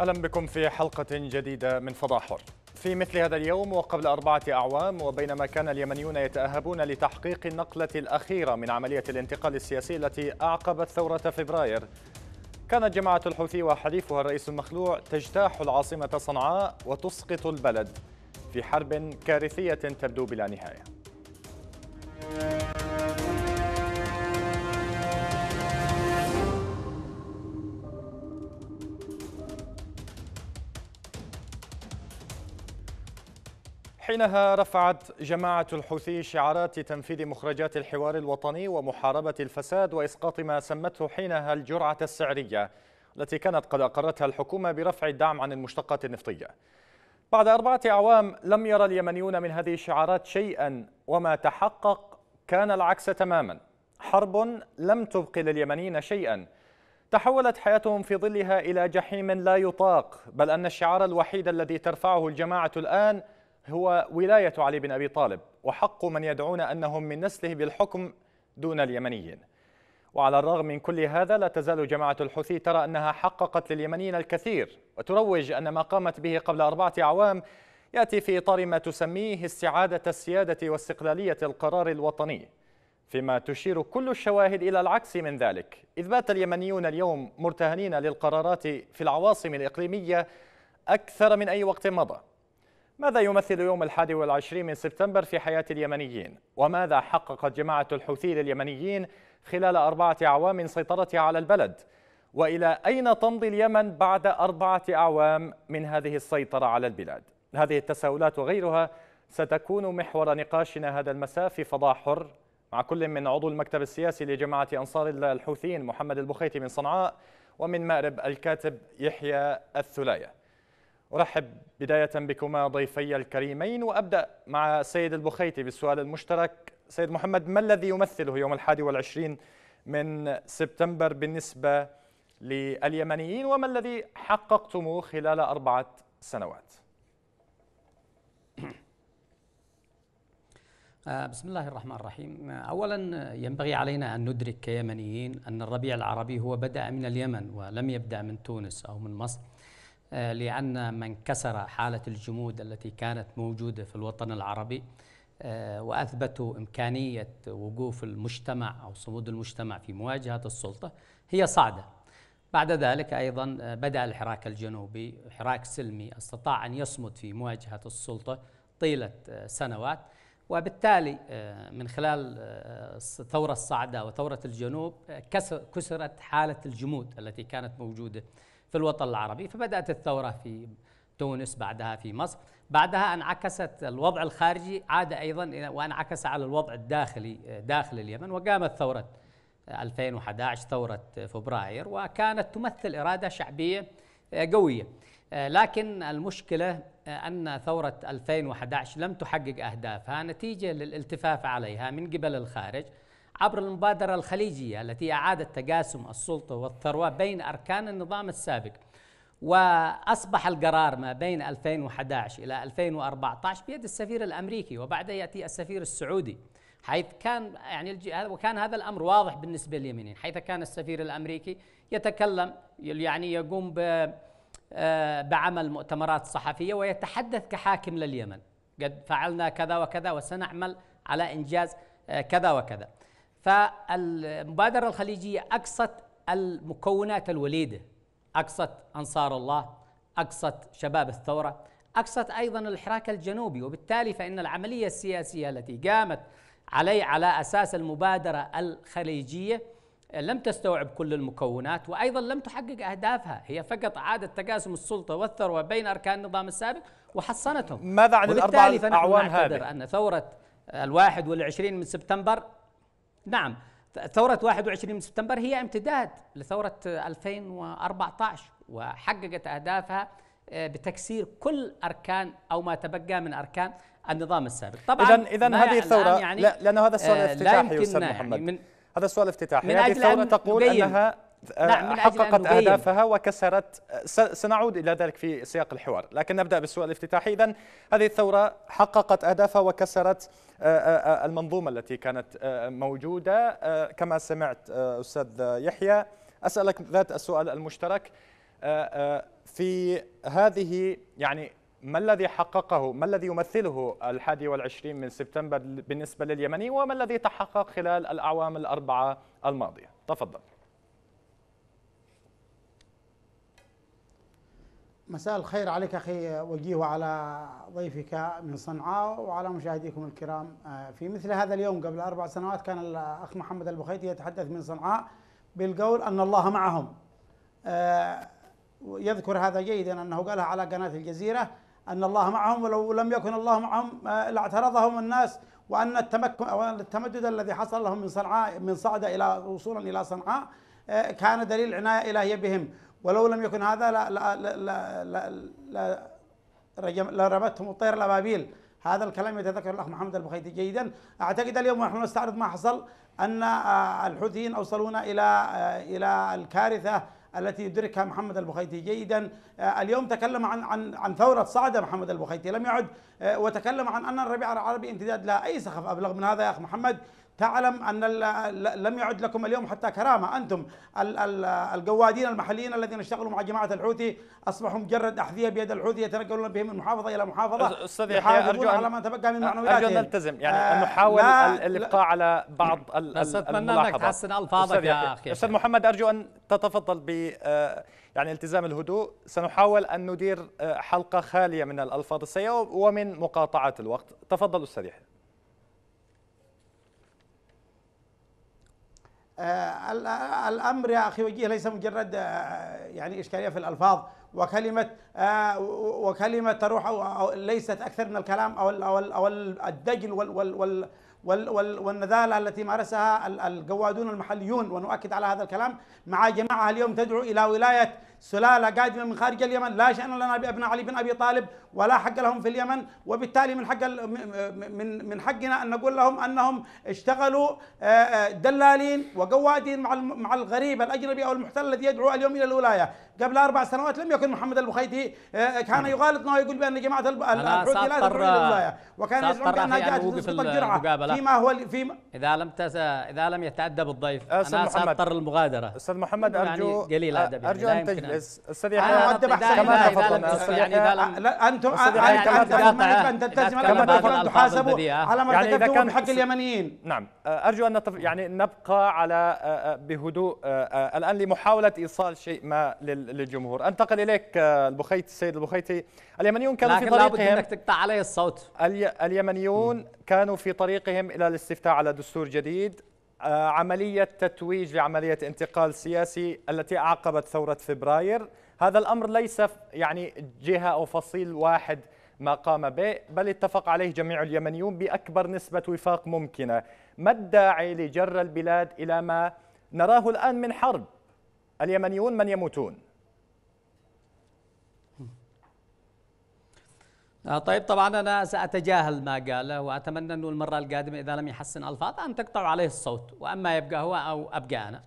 أهلا بكم في حلقة جديدة من فضاء حر في مثل هذا اليوم وقبل أربعة أعوام وبينما كان اليمنيون يتأهبون لتحقيق النقلة الأخيرة من عملية الانتقال السياسي التي أعقبت ثورة فبراير كانت جماعة الحوثي وحليفها الرئيس المخلوع تجتاح العاصمة صنعاء وتسقط البلد في حرب كارثية تبدو بلا نهاية حينها رفعت جماعة الحوثي شعارات لتنفيذ مخرجات الحوار الوطني ومحاربة الفساد وإسقاط ما سمته حينها الجرعة السعرية التي كانت قد أقرتها الحكومة برفع الدعم عن المشتقات النفطية بعد أربعة أعوام لم يرى اليمنيون من هذه الشعارات شيئا وما تحقق كان العكس تماما حرب لم تبق لليمنيين شيئا تحولت حياتهم في ظلها إلى جحيم لا يطاق بل أن الشعار الوحيد الذي ترفعه الجماعة الآن هو ولاية علي بن أبي طالب وحق من يدعون أنهم من نسله بالحكم دون اليمنيين وعلى الرغم من كل هذا لا تزال جماعة الحوثي ترى أنها حققت لليمنيين الكثير وتروج أن ما قامت به قبل أربعة أعوام يأتي في إطار ما تسميه استعادة السيادة واستقلالية القرار الوطني فيما تشير كل الشواهد إلى العكس من ذلك إذ بات اليمنيون اليوم مرتهنين للقرارات في العواصم الإقليمية أكثر من أي وقت مضى ماذا يمثل يوم الحادي والعشرين من سبتمبر في حياة اليمنيين؟ وماذا حققت جماعة الحوثي لليمنيين خلال أربعة أعوام من سيطرتها على البلد؟ وإلى أين تمضي اليمن بعد أربعة أعوام من هذه السيطرة على البلاد؟ هذه التساؤلات وغيرها ستكون محور نقاشنا هذا المساء في فضاء حر مع كل من عضو المكتب السياسي لجماعة أنصار الله الحوثيين محمد البخيتي من صنعاء ومن مأرب الكاتب يحيى الثلايه أرحب بداية بكما ضيفي الكريمين وأبدأ مع سيد البخيتي بالسؤال المشترك سيد محمد ما الذي يمثله يوم الحادي والعشرين من سبتمبر بالنسبة لليمنيين وما الذي حققتموه خلال أربعة سنوات آه، بسم الله الرحمن الرحيم أولا ينبغي علينا أن ندرك كيمنيين أن الربيع العربي هو بدأ من اليمن ولم يبدأ من تونس أو من مصر آه، لأن من كسر حالة الجمود التي كانت موجودة في الوطن العربي آه، وأثبتوا إمكانية وقوف المجتمع أو صمود المجتمع في مواجهة السلطة هي صعدة بعد ذلك أيضا آه، بدأ الحراك الجنوبي حراك سلمي استطاع أن يصمد في مواجهة السلطة طيلة سنوات وبالتالي من خلال ثورة الصعدة وثورة الجنوب كسرت حالة الجمود التي كانت موجودة في الوطن العربي فبدأت الثورة في تونس بعدها في مصر بعدها انعكست الوضع الخارجي عاد أيضا وانعكس على الوضع الداخلي داخل اليمن وقامت ثورة 2011 ثورة فبراير وكانت تمثل إرادة شعبية آه، قوية آه، لكن المشكلة آه، أن ثورة 2011 لم تحقق أهدافها نتيجة للالتفاف عليها من قبل الخارج عبر المبادرة الخليجية التي أعادت تقاسم السلطة والثروة بين أركان النظام السابق وأصبح القرار ما بين 2011 إلى 2014 بيد السفير الأمريكي وبعده يأتي السفير السعودي حيث كان يعني وكان هذا الامر واضح بالنسبه لليمنيين حيث كان السفير الامريكي يتكلم يعني يقوم آه، بعمل مؤتمرات صحفيه ويتحدث كحاكم لليمن قد فعلنا كذا وكذا وسنعمل على انجاز آه، كذا وكذا فالمبادرة الخليجية أقصت المكونات الوليدة أقصت أنصار الله أقصت شباب الثورة أقصت أيضا الحراك الجنوبي وبالتالي فإن العملية السياسية التي قامت علي على أساس المبادرة الخليجية آه، لم تستوعب كل المكونات وأيضا لم تحقق أهدافها هي فقط عادة تقاسم السلطة والثروة بين أركان النظام السابق وحصنتهم ماذا عن الأربعة أعوام هذه؟ أن ثورة الواحد والعشرين من سبتمبر نعم ثورة 21 من سبتمبر هي امتداد لثورة 2014 وحققت أهدافها آه، بتكسير كل أركان أو ما تبقى من أركان النظام السابق طبعا إذا إذا هذه الثورة يعني لا لأنه هذا السؤال آه، الافتتاحي أستاذ محمد يعني من هذا السؤال الافتتاحي هذه الثورة تقول أنها نعم حققت أهدافها وكسرت سنعود إلى ذلك في سياق الحوار لكن نبدأ بالسؤال الافتتاحي إذا هذه الثورة حققت أهدافها وكسرت آه، آه، المنظومة التي كانت موجودة كما سمعت أستاذ يحيى أسألك ذات السؤال المشترك في هذه يعني ما الذي حققه ما الذي يمثله الحادي والعشرين من سبتمبر بالنسبة لليمني وما الذي تحقق خلال الأعوام الأربعة الماضية تفضل مساء الخير عليك أخي وجيه وعلى ضيفك من صنعاء وعلى مشاهديكم الكرام آه، في مثل هذا اليوم قبل أربع سنوات كان الأخ محمد البخيتي يتحدث من صنعاء بالقول أن الله معهم آه، يذكر هذا جيدا أنه قالها على قناة الجزيرة أن الله معهم ولو لم يكن الله معهم آه، لاعترضهم الناس وأن التمكن أو التمدد الذي حصل لهم من صنعاء من صعدة إلى وصولا إلى صنعاء كان دليل عناية إلهية بهم ولو لم يكن هذا لا لا لا لا, لا, لرمتهم الطير الابابيل هذا الكلام يتذكر الاخ محمد البخيتي جيدا اعتقد اليوم ونحن نستعرض ما حصل ان آه، الحوثيين اوصلونا الى آه، الى الكارثه التي يدركها محمد البخيتي جيدا آه، اليوم تكلم عن عن عن ثوره صعده محمد البخيتي لم يعد وتكلم عن ان الربيع العربي امتداد لا اي سخف ابلغ من هذا يا اخ محمد تعلم أن لم يعد لكم اليوم حتى كرامة أنتم القوادين المحليين الذين اشتغلوا مع جماعة الحوثي أصبحوا مجرد أحذية بيد الحوثي يتنقلون بهم من محافظة إلى محافظة أستاذ يحيى أرجو على ما تبقى من معنوياتهم أرجو أن نلتزم يعني آه، نحاول الإبقاء على بعض بس أتمنى أنك تحسن ألفاظك يا أخي أستاذ محمد أرجو أن تتفضل ب آه، يعني التزام الهدوء سنحاول أن ندير آه، حلقة خالية من الألفاظ السيئة ومن مقاطعة الوقت تفضل أستاذ يحيى آه، الامر يا اخي وجيه ليس مجرد آه، يعني اشكاليه في الالفاظ وكلمه آه، وكلمه تروح أو ليست اكثر من الكلام او او الدجل والنذالة التي مارسها القوادون المحليون ونؤكد على هذا الكلام مع جماعة اليوم تدعو إلى ولاية سلالة قادمة من خارج اليمن لا شأن لنا بأبناء علي بن أبي طالب ولا حق لهم في اليمن وبالتالي من حق من من حقنا أن نقول لهم أنهم اشتغلوا دلالين وقوادين مع مع الغريب الأجنبي أو المحتل الذي يدعو اليوم إلى الولاية قبل أربع سنوات لم يكن محمد البخيتي كان يغالطنا ويقول بأن جماعة الحوثي لا تدعو إلى الولاية وكان يزعم بأنها جاءت تسقط الجرعة فيما هو فيما إذا لم تس... إذا لم يتأدب الضيف أنا سأضطر المغادرة أستاذ محمد يعني أرجو يعني قليل أدبي أرجو أن تجلس أستاذ يحيى أدب أحسن كما تفضل أنتم أن تلتزم كما تفضل تحاسبوا على ما ارتكبتم من حق اليمنيين نعم أرجو أن يعني نبقى على أه، أه، بهدوء أه، الآن لمحاولة إيصال شيء ما للجمهور أنتقل إليك البخيتي السيد البخيتي اليمنيون كانوا في طريقهم لكن لابد أنك تقطع علي الصوت اليمنيون كانوا في طريقهم إلى الاستفتاء على دستور جديد آه، عملية تتويج لعملية انتقال سياسي التي أعقبت ثورة فبراير هذا الأمر ليس يعني جهة أو فصيل واحد ما قام به بل اتفق عليه جميع اليمنيون بأكبر نسبة وفاق ممكنة ما الداعي لجر البلاد إلى ما نراه الآن من حرب اليمنيون من يموتون آه، طيب طبعا أنا سأتجاهل ما قاله وأتمنى أنه المرة القادمة إذا لم يحسن الفاظ أن تقطع عليه الصوت وأما يبقى هو أو أبقى أنا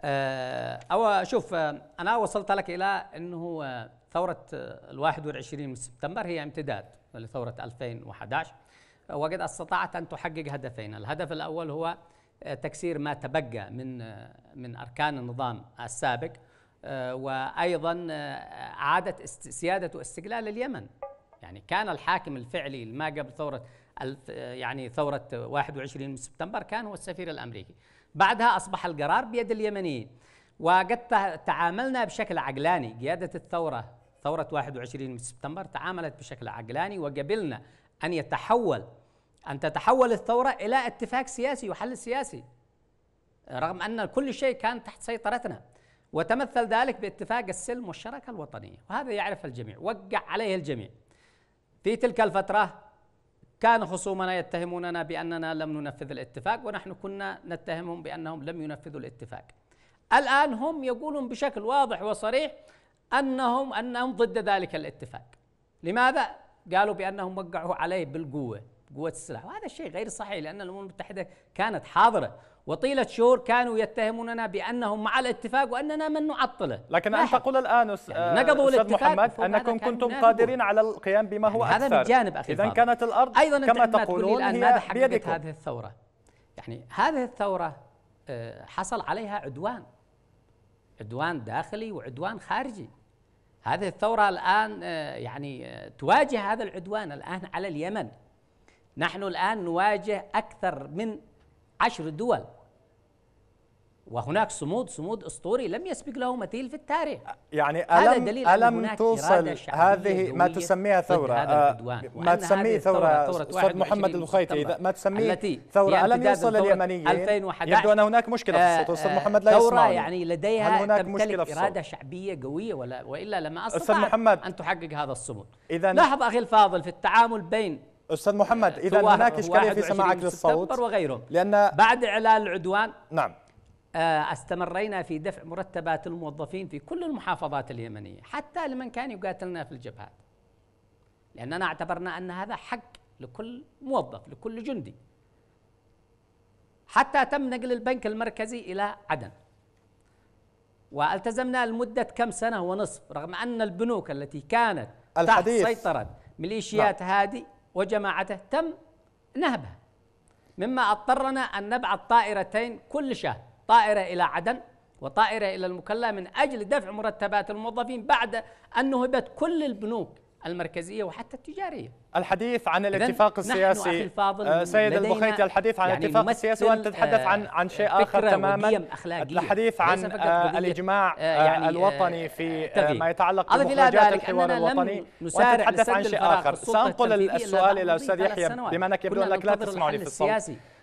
آه، أو شوف آه، أنا وصلت لك إلى أنه ثورة ال 21 من سبتمبر هي امتداد لثورة 2011 وقد استطاعت أن تحقق هدفين الهدف الأول هو تكسير ما تبقى من من أركان النظام السابق وأيضا إعادة سيادة واستقلال اليمن يعني كان الحاكم الفعلي ما قبل ثورة يعني ثورة 21 من سبتمبر كان هو السفير الأمريكي بعدها أصبح القرار بيد اليمنيين وقد تعاملنا بشكل عقلاني قيادة الثورة ثورة 21 من سبتمبر تعاملت بشكل عقلاني وقبلنا أن يتحول أن تتحول الثورة إلى اتفاق سياسي وحل سياسي رغم أن كل شيء كان تحت سيطرتنا وتمثل ذلك باتفاق السلم والشراكة الوطنية وهذا يعرف الجميع وقع عليه الجميع في تلك الفترة كان خصومنا يتهموننا بأننا لم ننفذ الاتفاق ونحن كنا نتهمهم بأنهم لم ينفذوا الاتفاق الآن هم يقولون بشكل واضح وصريح أنهم أنهم ضد ذلك الاتفاق لماذا؟ قالوا بأنهم وقعوا عليه بالقوة قوة السلاح وهذا الشيء غير صحيح لأن الأمم المتحدة كانت حاضرة وطيلة شهور كانوا يتهموننا بأنهم مع الاتفاق وأننا من نعطله لكن أنت تقول الآن يعني نقضوا الاتفاق محمد أنكم كنتم قادرين على القيام بما هو يعني أكثر هذا من جانب أخي إذا كانت الأرض أيضا كما تقولون الآن هي ماذا حققت بيدكم. هذه الثورة يعني هذه الثورة آه، حصل عليها عدوان عدوان داخلي وعدوان خارجي هذه الثورة الآن آه، يعني آه، تواجه هذا العدوان الآن على اليمن نحن الآن نواجه أكثر من عشر دول وهناك صمود صمود اسطوري لم يسبق له مثيل في التاريخ يعني الم دليل الم توصل هذه ما تسميها ثوره آه ما تسميه ثوره استاذ محمد الخيتي ما تسميه التي ثوره الم يوصل اليمنيين 2011 يبدو ان هناك مشكله في الصوت استاذ آه، آه، محمد لا ثورة يسمعني يعني لديها هل هناك مشكله في اراده شعبيه قويه ولا والا لما استطاع محمد ان تحقق هذا الصمود اذا لاحظ اخي الفاضل في التعامل بين استاذ محمد اذا هناك اشكاليه في سماعك للصوت لان بعد اعلان العدوان نعم آه، استمرينا في دفع مرتبات الموظفين في كل المحافظات اليمنيه حتى لمن كان يقاتلنا في الجبهات لاننا اعتبرنا ان هذا حق لكل موظف لكل جندي حتى تم نقل البنك المركزي الى عدن والتزمنا لمده كم سنه ونصف رغم ان البنوك التي كانت الحديث. تحت سيطره ميليشيات لا. نعم. هادي وجماعته تم نهبها مما اضطرنا ان نبعث طائرتين كل شهر طائرة إلى عدن وطائرة إلى المكلا من أجل دفع مرتبات الموظفين بعد أن نهبت كل البنوك المركزية وحتى التجارية الحديث عن الاتفاق السياسي الفاضل آه، سيد البخيتي الحديث عن يعني الاتفاق السياسي وانت تتحدث آه، عن عن شيء اخر تماما الحديث عن آه، الاجماع يعني الوطني في ما يتعلق بمخرجات الحوار الوطني وانت تتحدث عن شيء اخر سانقل السؤال الى أستاذ يحيى بما انك يبدو انك لا تسمعني في الصوت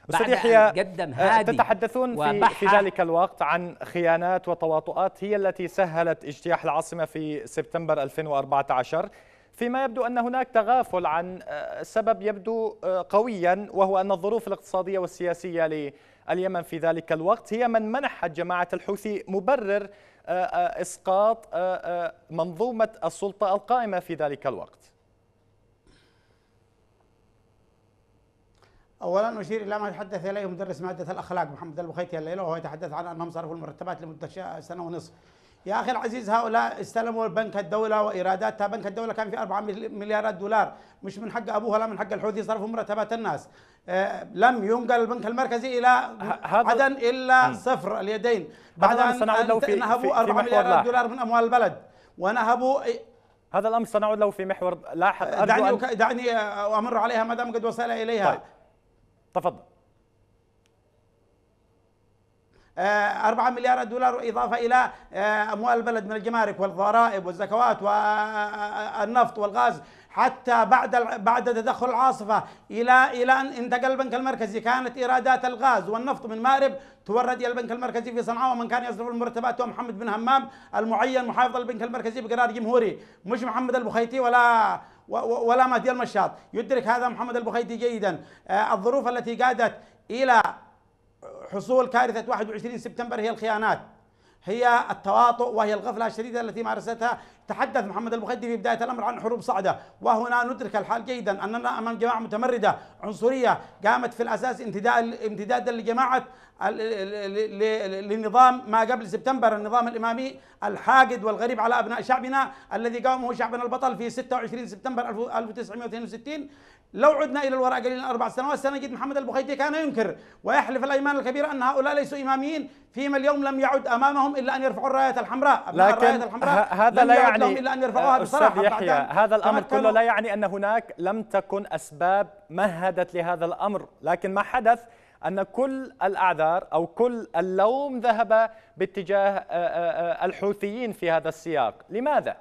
استاذ يحيى قدم آه، هادي تتحدثون في, في ذلك الوقت عن خيانات وتواطؤات هي التي سهلت اجتياح العاصمه في سبتمبر 2014 فيما يبدو ان هناك تغافل عن آه، سبب يبدو آه، قويا وهو ان الظروف الاقتصاديه والسياسيه لليمن في ذلك الوقت هي من منحت جماعه الحوثي مبرر اسقاط منظومه السلطه القائمه في ذلك الوقت اولا اشير الى ما تحدث اليه مدرس ماده الاخلاق محمد البخيتي الليله وهو يتحدث عن انهم صرفوا المرتبات لمده سنه ونصف يا اخي العزيز هؤلاء استلموا بنك الدوله وايراداتها، بنك الدوله كان في 4 مليارات دولار، مش من حق ابوه ولا من حق الحوثي صرفوا مرتبات الناس. آه، لم ينقل البنك المركزي الى عدن الا صفر اليدين بعد ان في نهبوا 4 مليارات دولار من اموال البلد ونهبوا هذا الامر سنعود له في محور لاحق دعني أن... دعني آه، امر عليها ما دام قد وصل اليها طيب. تفضل 4 آه، مليار دولار إضافة إلى آه، أموال البلد من الجمارك والضرائب والزكوات والنفط والغاز حتى بعد بعد تدخل العاصفة إلى إلى أن انتقل البنك المركزي كانت إيرادات الغاز والنفط من مأرب تورد إلى البنك المركزي في صنعاء ومن كان يصرف المرتبات هو محمد بن همام المعين محافظ البنك المركزي بقرار جمهوري مش محمد البخيتي ولا ولا مهدي المشاط يدرك هذا محمد البخيتي جيدا آه، الظروف التي قادت إلى حصول كارثة 21 سبتمبر هي الخيانات هي التواطؤ وهي الغفلة الشديدة التي مارستها تحدث محمد المخدي في بداية الأمر عن حروب صعدة وهنا ندرك الحال جيدا أننا أمام جماعة متمردة عنصرية قامت في الأساس امتدادا لجماعة لنظام ما قبل سبتمبر النظام الإمامي الحاقد والغريب على أبناء شعبنا الذي قاومه شعبنا البطل في 26 سبتمبر 1962 لو عدنا الى الوراء قليلا اربع سنوات سنجد محمد البخيتي كان ينكر ويحلف الايمان الكبير ان هؤلاء ليسوا اماميين فيما اليوم لم يعد امامهم الا ان يرفعوا الرايه الحمراء لكن الرايه الحمراء هذا لا يعني الا ان يرفعوها بصراحه يحيى هذا الامر كله لا يعني ان هناك لم تكن اسباب مهدت لهذا الامر لكن ما حدث أن كل الأعذار أو كل اللوم ذهب باتجاه آه، آه، آه، الحوثيين في هذا السياق لماذا؟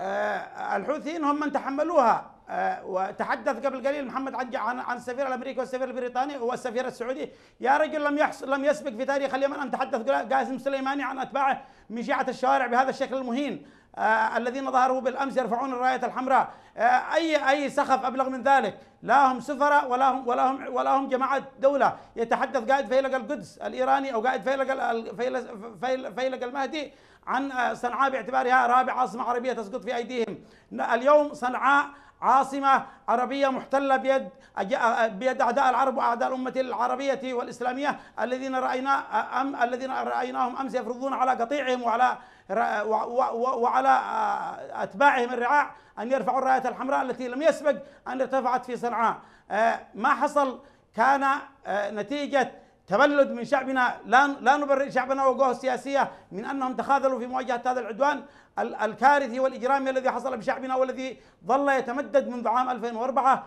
آه، الحوثيين هم من تحملوها آه، وتحدث قبل قليل محمد عن عن السفير الامريكي والسفير البريطاني والسفير السعودي يا رجل لم يحصل لم يسبق في تاريخ اليمن ان تحدث قاسم سليماني عن اتباعه من شيعه الشوارع بهذا الشكل المهين آه، الذين ظهروا بالامس يرفعون الرايه الحمراء آه، اي اي سخف ابلغ من ذلك لا هم سفراء ولا هم ولا هم ولا هم جماعه دوله يتحدث قائد فيلق القدس الايراني او قائد فيلق فيلق المهدي عن آه، صنعاء باعتبارها رابع عاصمه عربيه تسقط في ايديهم اليوم صنعاء عاصمة عربية محتلة بيد بيد أعداء العرب وأعداء الأمة العربية والإسلامية الذين رأينا أم الذين رأيناهم أمس يفرضون على قطيعهم وعلى وعلى آه، أتباعهم الرعاع أن يرفعوا الراية الحمراء التي لم يسبق أن ارتفعت في صنعاء آه، ما حصل كان آه، نتيجة تبلد من شعبنا لا لا نبرئ شعبنا وقوه السياسيه من انهم تخاذلوا في مواجهه هذا العدوان الكارثي والاجرامي الذي حصل بشعبنا والذي ظل يتمدد منذ عام 2004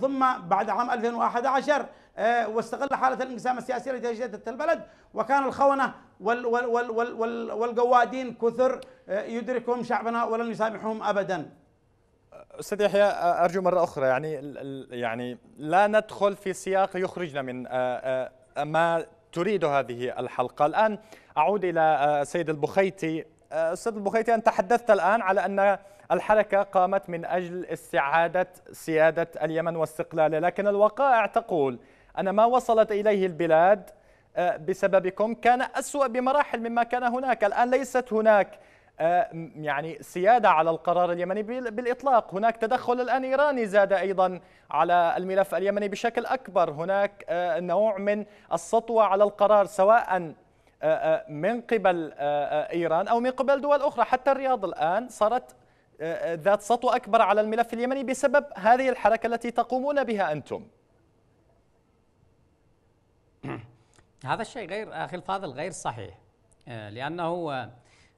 ثم بعد عام 2011 آه، واستغل حالة الانقسام السياسي التي أجدت البلد وكان الخونة وال وال وال وال وال والقوادين كثر آه، يدركهم شعبنا ولن يسامحهم أبدا استاذ يحيى ارجو مره اخرى يعني يعني لا ندخل في سياق يخرجنا من آه، ما تريد هذه الحلقه الان اعود الى سيد البخيتي استاذ البخيتي انت تحدثت الان على ان الحركه قامت من اجل استعاده سياده اليمن واستقلاله لكن الوقائع تقول أن ما وصلت إليه البلاد آه، بسببكم كان أسوأ بمراحل مما كان هناك الآن ليست هناك آه، يعني سيادة على القرار اليمني بالإطلاق هناك تدخل الآن إيراني زاد أيضا على الملف اليمني بشكل أكبر هناك آه، نوع من السطوة على القرار سواء من قبل إيران أو من قبل دول أخرى حتى الرياض الآن صارت ذات سطوة أكبر على الملف اليمني بسبب هذه الحركة التي تقومون بها أنتم هذا الشيء غير اخي الفاضل غير صحيح آه، لانه آه،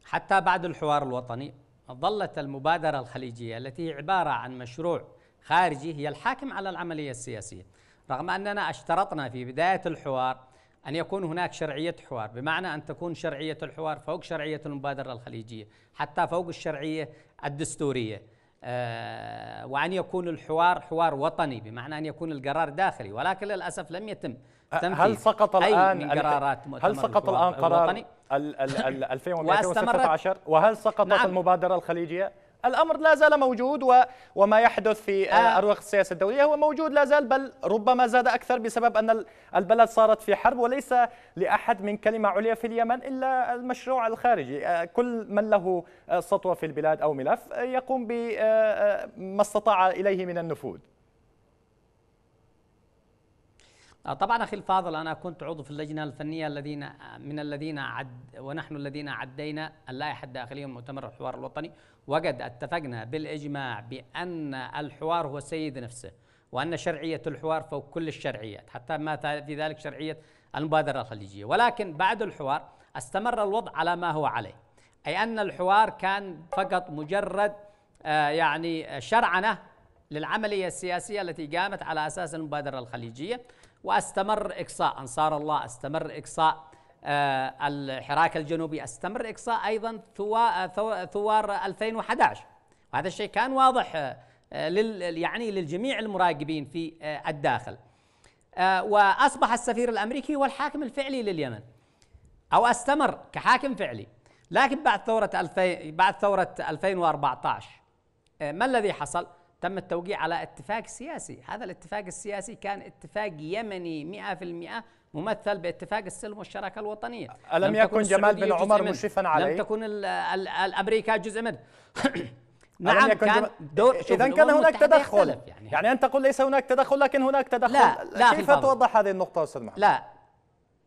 حتى بعد الحوار الوطني ظلت المبادره الخليجيه التي هي عباره عن مشروع خارجي هي الحاكم على العمليه السياسيه رغم اننا اشترطنا في بدايه الحوار أن يكون هناك شرعية حوار بمعنى أن تكون شرعية الحوار فوق شرعية المبادرة الخليجية حتى فوق الشرعية الدستورية آه، وأن يكون الحوار حوار وطني بمعنى أن يكون القرار داخلي ولكن للأسف لم يتم هل سقط الان قرارات هل سقط الان قرار 2016 وهل سقطت نعم. المبادره الخليجيه؟ الامر لا زال موجود و... وما يحدث في آه. اروقه السياسه الدوليه هو موجود لا زال بل ربما زاد اكثر بسبب ان البلد صارت في حرب وليس لاحد من كلمه عليا في اليمن الا المشروع الخارجي، آه، كل من له آه، سطوه في البلاد او ملف آه، يقوم بما استطاع اليه من النفوذ. آه، طبعا اخي الفاضل انا كنت عضو في اللجنه الفنيه الذين من الذين عد ونحن الذين عدينا اللائحه الداخليه لمؤتمر الحوار الوطني وقد اتفقنا بالاجماع بان الحوار هو السيد نفسه وان شرعيه الحوار فوق كل الشرعيات حتى ما في ذلك شرعيه المبادره الخليجيه ولكن بعد الحوار استمر الوضع على ما هو عليه اي ان الحوار كان فقط مجرد آه، يعني شرعنه للعمليه السياسيه التي قامت على اساس المبادره الخليجيه واستمر إقصاء أنصار الله استمر إقصاء آه، الحراك الجنوبي استمر إقصاء أيضا ثوار 2011 وهذا الشيء كان واضح آه، لل يعني للجميع المراقبين في آه، الداخل وأصبح السفير الأمريكي هو الحاكم الفعلي لليمن أو استمر كحاكم فعلي لكن بعد ثورة 2000 بعد ثورة 2014 ما الذي حصل؟ تم التوقيع على اتفاق سياسي هذا الاتفاق السياسي كان اتفاق يمني 100% ممثل باتفاق السلم والشراكة الوطنية ألم يكن جمال بن عمر مشرفا عليه؟ لم تكن الأمريكا جزء منه نعم كان دور اذا كان هناك تدخل يعني, يعني انت تقول ليس هناك تدخل لكن هناك تدخل لا, لا كيف توضح هذه النقطه استاذ محمد لا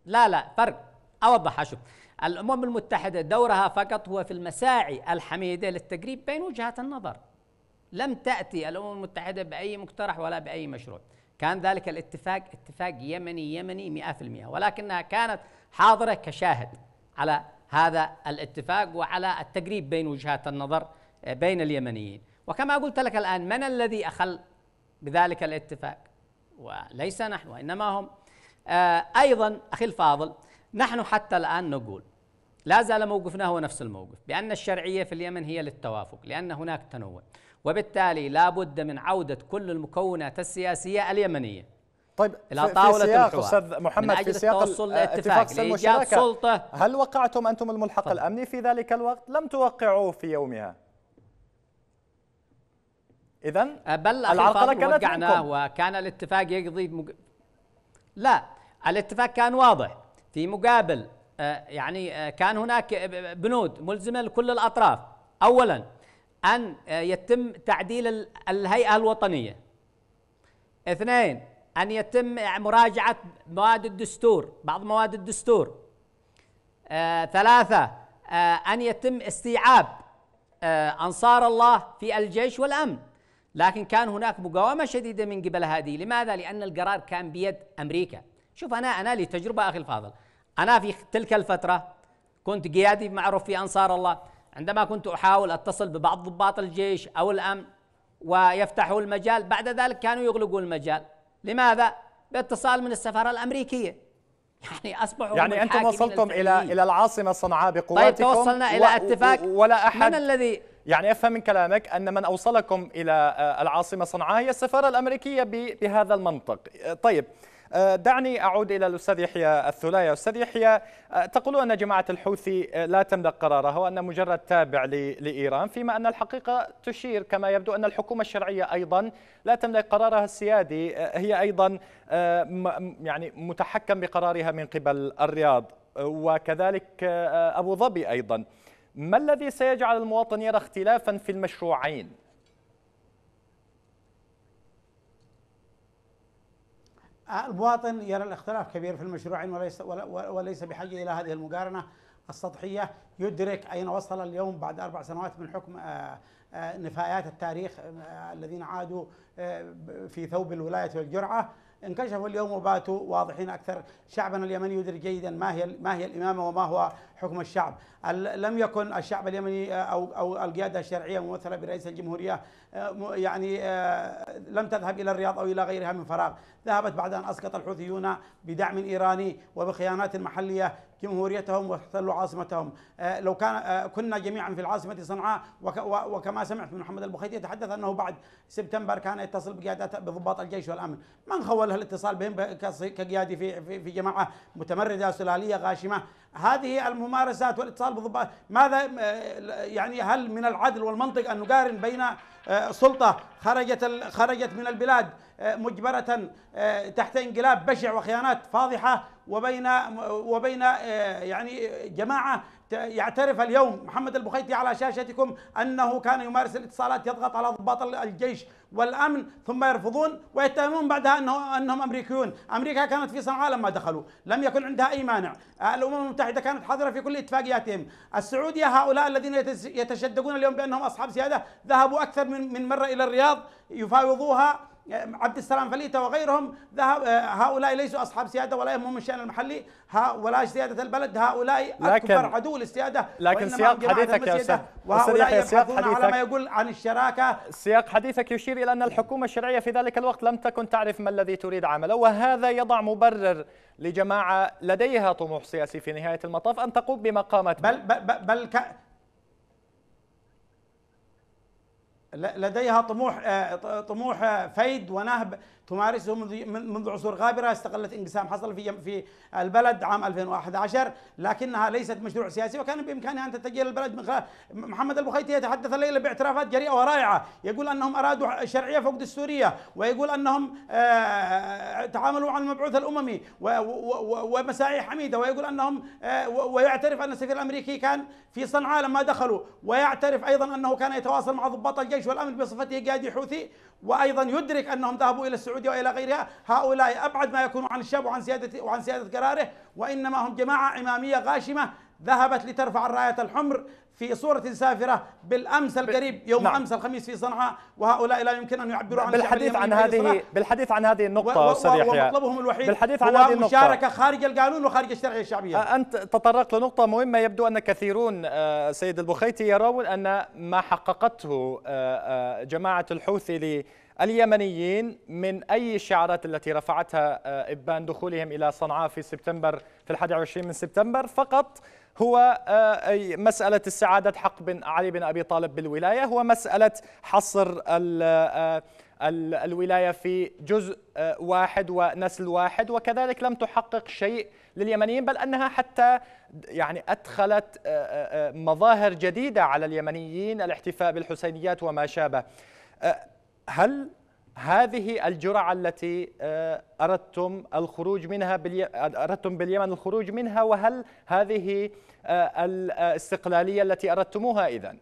لا لا فرق اوضحها شوف الامم المتحده دورها فقط هو في المساعي الحميده للتقريب بين وجهات النظر لم تأتي الأمم المتحدة بأي مقترح ولا بأي مشروع كان ذلك الاتفاق اتفاق يمني يمني 100% ولكنها كانت حاضرة كشاهد على هذا الاتفاق وعلى التقريب بين وجهات النظر آه، بين اليمنيين وكما قلت لك الآن من الذي أخل بذلك الاتفاق وليس نحن وإنما هم آه، أيضا أخي الفاضل نحن حتى الآن نقول لا زال موقفنا هو نفس الموقف بأن الشرعية في اليمن هي للتوافق لأن هناك تنوع وبالتالي لا بد من عودة كل المكونات السياسية اليمنية طيب إلى طاولة في سياق أستاذ محمد من أجل في سياق التوصل لاتفاق لإيجاد سلطة هل وقعتم أنتم الملحق طب. الأمني في ذلك الوقت؟ لم توقعوه في يومها إذا أه، بل العرقله كانت وقعنا وكان الاتفاق يقضي مج... لا الاتفاق كان واضح في مقابل أه، يعني أه، كان هناك بنود ملزمة لكل الأطراف أولا أن آه، يتم تعديل الهيئة الوطنية اثنين أن يتم مراجعة مواد الدستور بعض مواد الدستور آه ثلاثة آه أن يتم استيعاب آه أنصار الله في الجيش والأمن لكن كان هناك مقاومة شديدة من قبل هذه لماذا؟ لأن القرار كان بيد أمريكا شوف أنا أنا لي تجربة أخي الفاضل أنا في تلك الفترة كنت قيادي معروف في أنصار الله عندما كنت أحاول أتصل ببعض ضباط الجيش أو الأمن ويفتحوا المجال بعد ذلك كانوا يغلقوا المجال لماذا؟ باتصال من السفارة الأمريكية يعني أصبحوا يعني أنتم وصلتم إلى إلى العاصمة صنعاء بقواتكم طيب توصلنا إلى اتفاق ولا أحد من الذي يعني افهم من كلامك ان من اوصلكم الى آه، العاصمه صنعاء هي السفاره الامريكيه بهذا المنطق طيب أه، دعني أعود إلى الأستاذ يحيى الثلايا أستاذ يحيى أه، تقول أن جماعة الحوثي أه، لا تملك قرارها وأن مجرد تابع لإيران فيما أن الحقيقة تشير كما يبدو أن الحكومة الشرعية أيضا لا تملك قرارها السيادي هي أيضا يعني متحكم بقرارها من قبل الرياض وكذلك أبو ظبي أيضا ما الذي سيجعل المواطن يرى اختلافا في المشروعين المواطن يرى الاختلاف كبير في المشروعين وليس وليس بحاجه الى هذه المقارنه السطحيه يدرك اين وصل اليوم بعد اربع سنوات من حكم آه، آه، نفايات التاريخ آه، الذين عادوا في ثوب الولايه والجرعه انكشفوا اليوم وباتوا واضحين اكثر شعبنا اليمني يدرك جيدا ما هي ما هي الامامه وما هو حكم الشعب لم يكن الشعب اليمني آه، أو, أو القيادة الشرعية ممثلة برئيس الجمهورية آه، يعني آه، لم تذهب إلى الرياض أو إلى غيرها من فراغ ذهبت بعد أن أسقط الحوثيون بدعم إيراني وبخيانات محلية جمهوريتهم واحتلوا عاصمتهم لو كان كنا جميعا في العاصمة صنعاء وكما سمعت من محمد البخيت يتحدث أنه بعد سبتمبر كان يتصل بقيادات بضباط الجيش والأمن من خوله الاتصال بهم كقيادي في, في جماعة متمردة سلالية غاشمة هذه الممارسات والاتصال بالضباط ماذا يعني هل من العدل والمنطق أن نقارن بين آه، سلطة خرجت خرجت من البلاد آه، مجبرة آه، تحت انقلاب بشع وخيانات فاضحة وبين وبين يعني جماعة يعترف اليوم محمد البخيتي على شاشتكم أنه كان يمارس الاتصالات يضغط على ضباط الجيش والامن ثم يرفضون ويتهمون بعدها انه انهم امريكيون، امريكا كانت في صنعاء لما دخلوا، لم يكن عندها اي مانع، الامم المتحده كانت حاضره في كل اتفاقياتهم، السعوديه هؤلاء الذين يتشدقون اليوم بانهم اصحاب سياده ذهبوا اكثر من من مره الى الرياض يفاوضوها عبد السلام فليته وغيرهم ذهب آه، هؤلاء ليسوا اصحاب سياده ولا يهمهم الشان المحلي ولا سياده البلد هؤلاء لكن اكبر عدو للسياده لكن سياق حديثك يا استاذ وهؤلاء يبحثون على ما يقول عن الشراكه سياق حديثك يشير الى ان الحكومه الشرعيه في ذلك الوقت لم تكن تعرف ما الذي تريد عمله وهذا يضع مبرر لجماعه لديها طموح سياسي في نهايه المطاف ان تقوم بما قامت بل بل, بل, بل لديها طموح آه، طموح آه، فيد ونهب تمارسه منذ عصور غابره استغلت انقسام حصل في في البلد عام 2011 لكنها ليست مشروع سياسي وكان بامكانها ان تتجه للبلد من خلال محمد البخيتي يتحدث الليله باعترافات جريئه ورائعه يقول انهم ارادوا شرعيه فوق السوريه ويقول انهم آه، تعاملوا عن المبعوث الاممي ومساعي حميده ويقول انهم ويعترف ان السفير الامريكي كان في صنعاء لما دخلوا ويعترف ايضا انه كان يتواصل مع ضباط الجيش الجيش والامن بصفته قيادي حوثي وايضا يدرك انهم ذهبوا الى السعوديه والى غيرها، هؤلاء ابعد ما يكونوا عن الشعب وعن سياده وعن سياده قراره، وانما هم جماعه اماميه غاشمه ذهبت لترفع الراية الحمر في صورة سافرة بالأمس القريب يوم نعم. أمس الخميس في صنعاء وهؤلاء لا يمكن أن يعبروا عن بالحديث عن هذه بالحديث عن هذه النقطة أستاذ يحيى ومطلبهم الوحيد بالحديث عن هذه النقطة مشاركة خارج القانون وخارج الشرعية الشعبية أنت تطرقت لنقطة مهمة يبدو أن كثيرون آه، سيد البخيتي يرون أن ما حققته آه، آه، جماعة الحوثي اليمنيين من أي الشعارات التي رفعتها إبان دخولهم إلى صنعاء في سبتمبر في 21 من سبتمبر فقط هو آه، مسألة استعادة حق بن علي بن أبي طالب بالولاية هو مسألة حصر آه، الولاية في جزء آه، واحد ونسل واحد وكذلك لم تحقق شيء لليمنيين بل أنها حتى يعني أدخلت مظاهر جديدة على اليمنيين الاحتفاء بالحسينيات وما شابه هل هذه الجرعة التي آه، أردتم الخروج منها أردتم باليمن الخروج منها وهل هذه آه، آه، الاستقلالية التي أردتموها إذا؟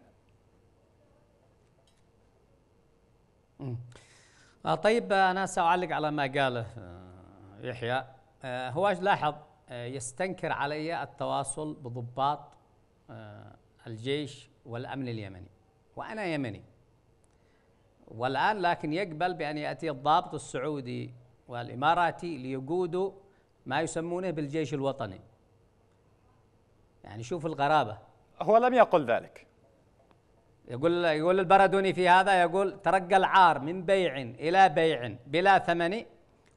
طيب أنا سأعلق على ما قاله يحيى هو لاحظ يستنكر علي التواصل بضباط الجيش والأمن اليمني وأنا يمني والآن لكن يقبل بأن يأتي الضابط السعودي والإماراتي ليقودوا ما يسمونه بالجيش الوطني يعني شوف الغرابة هو لم يقل ذلك يقول يقول البردوني في هذا يقول ترقى العار من بيع إلى بيع بلا ثمن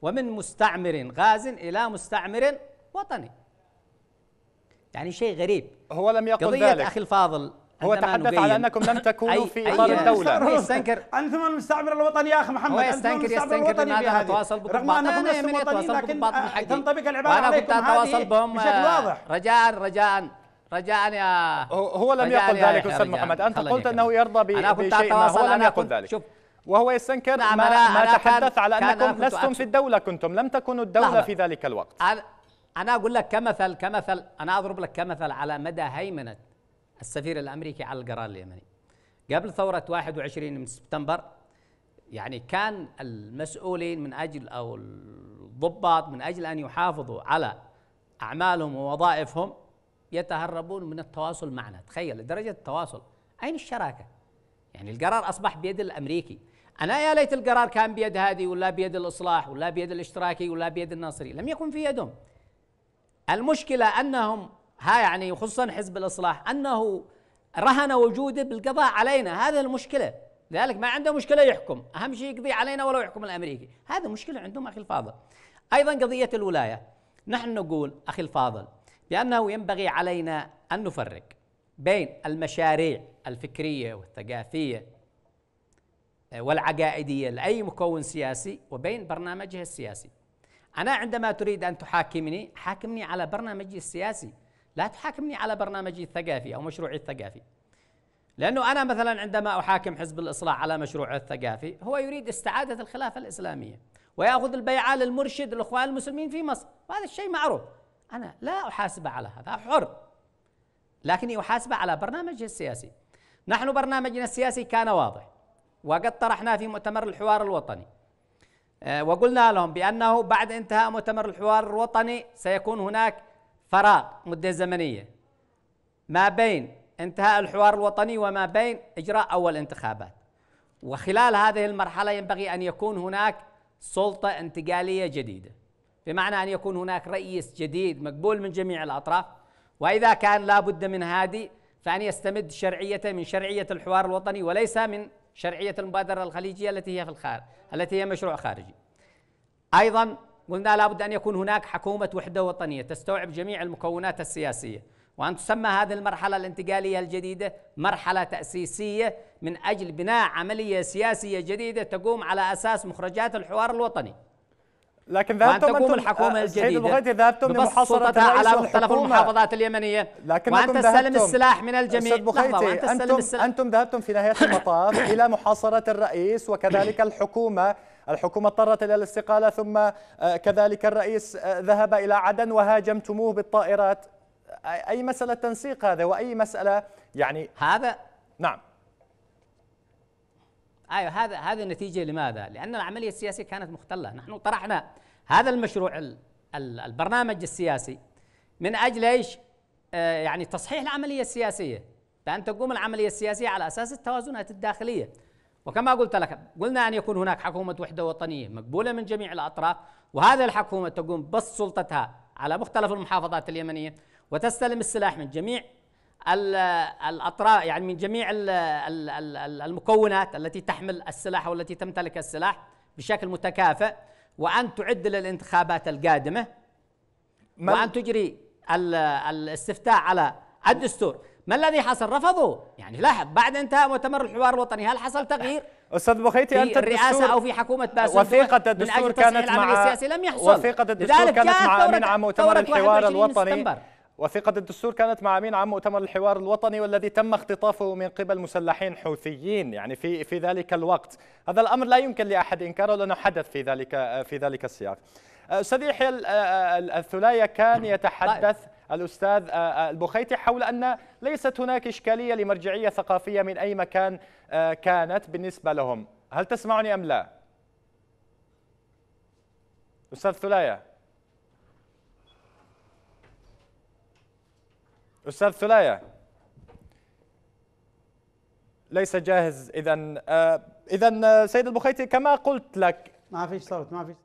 ومن مستعمر غاز إلى مستعمر وطني يعني شيء غريب هو لم يقل قضية ذلك قضية أخي الفاضل هو تحدث على انكم لم تكونوا في اطار الدوله هو يستنكر انتم المستعمر الوطني يا اخي محمد هو يستنكر يستنكر ان هذا تواصل بكم رغم انكم لستم وطنيين بكم باطن حقي تنطبق العباره وانا كنت اتواصل بهم بشكل آه، واضح رجاء رجاء رجاء يا هو لم يقل ذلك استاذ محمد انت قلت انه يرضى بشيء ما هو لم يقل ذلك شوف وهو يستنكر ما, أنا ما تحدث على انكم لستم في الدوله كنتم لم تكونوا الدوله في ذلك الوقت انا اقول لك كمثل كمثل انا اضرب لك كمثل على مدى هيمنه السفير الامريكي على القرار اليمني قبل ثوره 21 من سبتمبر يعني كان المسؤولين من اجل او الضباط من اجل ان يحافظوا على اعمالهم ووظائفهم يتهربون من التواصل معنا تخيل لدرجه التواصل اين الشراكه يعني القرار اصبح بيد الامريكي انا يا ليت القرار كان بيد هذه ولا بيد الاصلاح ولا بيد الاشتراكي ولا بيد الناصري لم يكن في يدهم المشكله انهم ها يعني خصوصا حزب الاصلاح انه رهن وجوده بالقضاء علينا هذه المشكله لذلك ما عنده مشكله يحكم اهم شيء يقضي علينا ولو يحكم الامريكي هذه مشكله عندهم اخي الفاضل ايضا قضيه الولايه نحن نقول اخي الفاضل بانه ينبغي علينا ان نفرق بين المشاريع الفكريه والثقافيه آه، والعقائديه لاي مكون سياسي وبين برنامجه السياسي انا عندما تريد ان تحاكمني حاكمني على برنامجي السياسي لا تحاكمني على برنامجي الثقافي أو مشروعي الثقافي لأنه أنا مثلا عندما أحاكم حزب الإصلاح على مشروعه الثقافي هو يريد استعادة الخلافة الإسلامية ويأخذ البيعة للمرشد الإخوان المسلمين في مصر وهذا الشيء معروف أنا لا أحاسبه على هذا حر لكني أحاسبه على برنامجه السياسي نحن برنامجنا السياسي كان واضح وقد طرحناه في مؤتمر الحوار الوطني آه، وقلنا لهم بأنه بعد انتهاء مؤتمر الحوار الوطني سيكون هناك فراغ مدة زمنية ما بين انتهاء الحوار الوطني وما بين إجراء أول انتخابات وخلال هذه المرحلة ينبغي أن يكون هناك سلطة انتقالية جديدة بمعنى أن يكون هناك رئيس جديد مقبول من جميع الأطراف وإذا كان لا بد من هادي فأن يستمد شرعيته من شرعية الحوار الوطني وليس من شرعية المبادرة الخليجية التي هي في الخارج التي هي مشروع خارجي أيضا قلنا لابد أن يكون هناك حكومة وحدة وطنية تستوعب جميع المكونات السياسية وأن تسمى هذه المرحلة الانتقالية الجديدة مرحلة تأسيسية من أجل بناء عملية سياسية جديدة تقوم على أساس مخرجات الحوار الوطني لكن ذهبتم وأن تقوم الحكومة آه، الجديدة ذهبتم لمحاصرة على مختلف المحافظات اليمنية لكن وأن تستلم السلاح من الجميع بخيتي أنتم, أنتم ذهبتم في نهاية المطاف إلى محاصرة الرئيس وكذلك الحكومة الحكومة اضطرت إلى الاستقالة ثم آه، كذلك الرئيس آه، ذهب إلى عدن وهاجمتموه بالطائرات أي مسألة تنسيق هذا وأي مسألة يعني هذا نعم ايوه هذا هذه النتيجه لماذا؟ لان العمليه السياسيه كانت مختله، نحن طرحنا هذا المشروع البرنامج السياسي من اجل ايش؟ آه، يعني تصحيح العمليه السياسيه بان تقوم العمليه السياسيه على اساس التوازنات الداخليه، وكما قلت لك قلنا أن يكون هناك حكومة وحدة وطنية مقبولة من جميع الأطراف وهذه الحكومة تقوم سلطتها على مختلف المحافظات اليمنية وتستلم السلاح من جميع الأطراف يعني من جميع المكونات التي تحمل السلاح والتي تمتلك السلاح بشكل متكافئ وأن تعد للانتخابات القادمة وأن تجري الاستفتاء على الدستور ما الذي حصل رفضوا يعني لاحظ بعد انتهاء مؤتمر الحوار الوطني هل حصل تغيير استاذ بخيتي انت الرئاسه او في حكومه باسل وثيقه الدستور كانت مع السياسي لم يحصل وثيقه الدستور كانت مع امين عام مؤتمر الحوار الوطني سبتمبر. وثيقة الدستور كانت مع امين عام مؤتمر الحوار الوطني والذي تم اختطافه من قبل مسلحين حوثيين يعني في في ذلك الوقت، هذا الامر لا يمكن لاحد انكاره لانه حدث في ذلك في ذلك السياق. استاذ يحيى الثلايه كان طيب. يتحدث الأستاذ آه، آه، البخيتي حول أن ليست هناك إشكالية لمرجعية ثقافية من أي مكان آه، كانت بالنسبة لهم هل تسمعني أم لا؟ أستاذ ثلايا أستاذ ثلايا ليس جاهز إذا إذا سيد البخيتي كما قلت لك ما فيش صوت ما فيش